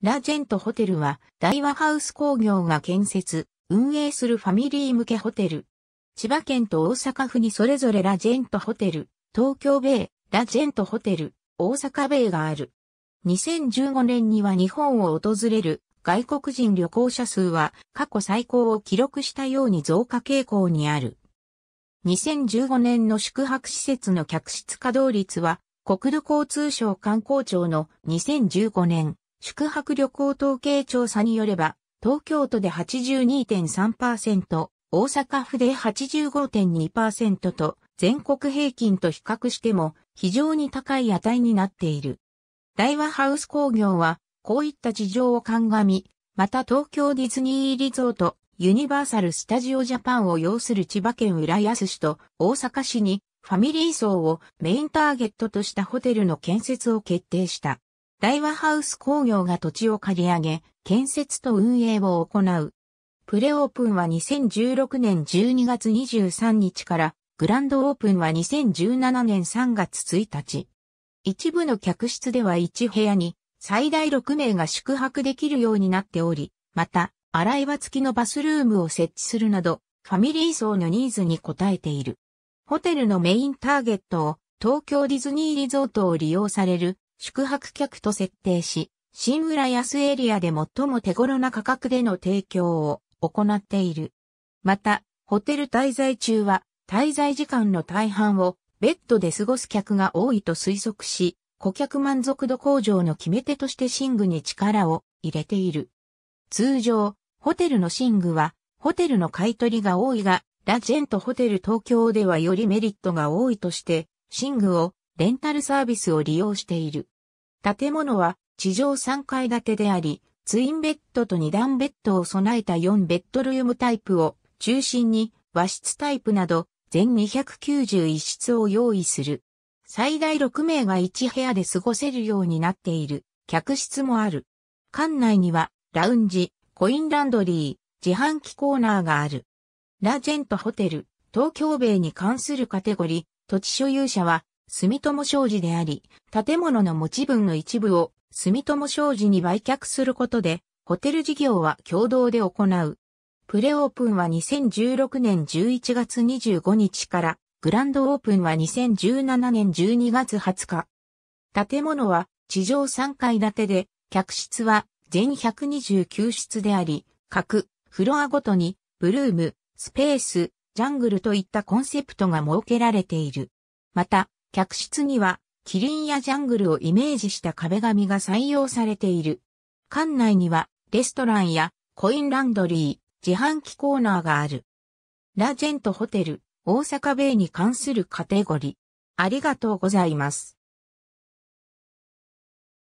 ラジェントホテルは、大和ハウス工業が建設、運営するファミリー向けホテル。千葉県と大阪府にそれぞれラジェントホテル、東京米、ラジェントホテル、大阪米がある。2015年には日本を訪れる外国人旅行者数は過去最高を記録したように増加傾向にある。2015年の宿泊施設の客室稼働率は国土交通省観光庁の2015年宿泊旅行統計調査によれば、東京都で82.3%、大阪府で85.2%と、全国平均と比較しても非常に高い値になっている。大和ハウス工業は、こういった事情を鑑み、また東京ディズニーリゾート、ユニバーサル・スタジオ・ジャパンを要する千葉県浦安市と大阪市にファミリー層をメインターゲットとしたホテルの建設を決定した。大和ハウス工業が土地を借り上げ、建設と運営を行う。プレオープンは2016年12月23日から、グランドオープンは2017年3月1日。一部の客室では1部屋に最大6名が宿泊できるようになっており、また、洗い場付きのバスルームを設置するなど、ファミリー層のニーズに応えている。ホテルのメインターゲットを東京ディズニーリゾートを利用される宿泊客と設定し、新浦安エリアで最も手頃な価格での提供を行っている。また、ホテル滞在中は、滞在時間の大半をベッドで過ごす客が多いと推測し、顧客満足度向上の決め手として寝具に力を入れている。通常、ホテルの寝具は、ホテルの買い取りが多いが、ラジェントホテル東京ではよりメリットが多いとして、寝具をレンタルサービスを利用している。建物は地上3階建てであり、ツインベッドと2段ベッドを備えた4ベッドルームタイプを中心に和室タイプなど全291室を用意する。最大6名が1部屋で過ごせるようになっている客室もある。館内にはラウンジ、コインランドリー、自販機コーナーがある。ラジェントホテル、東京米に関するカテゴリー、土地所有者は住友商事であり、建物の持ち分の一部を住友商事に売却することで、ホテル事業は共同で行う。プレオープンは2016年11月25日から、グランドオープンは2017年12月20日。建物は地上3階建てで、客室は全129室であり、各フロアごとに、ブルーム、スペース、ジャングルといったコンセプトが設けられている。また、客室には、キリンやジャングルをイメージした壁紙が採用されている。館内には、レストランやコインランドリー、自販機コーナーがある。ラジェントホテル、大阪ベイに関するカテゴリー。ありがとうございます。